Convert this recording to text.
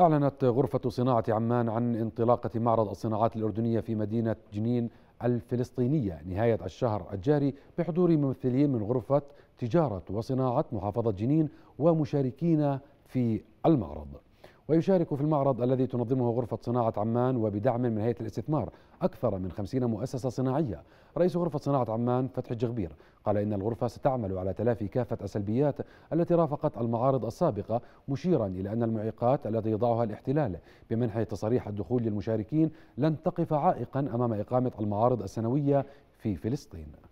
أعلنت غرفة صناعة عمان عن انطلاقة معرض الصناعات الأردنية في مدينة جنين الفلسطينية نهاية الشهر الجاري بحضور ممثلين من غرفة تجارة وصناعة محافظة جنين ومشاركين في المعرض ويشارك في المعرض الذي تنظمه غرفة صناعة عمان وبدعم من هيئة الاستثمار أكثر من خمسين مؤسسة صناعية رئيس غرفة صناعة عمان فتح الجغبير قال إن الغرفة ستعمل على تلافي كافة السلبيات التي رافقت المعارض السابقة مشيرا إلى أن المعيقات التي يضعها الاحتلال بمنح تصريح الدخول للمشاركين لن تقف عائقا أمام إقامة المعارض السنوية في فلسطين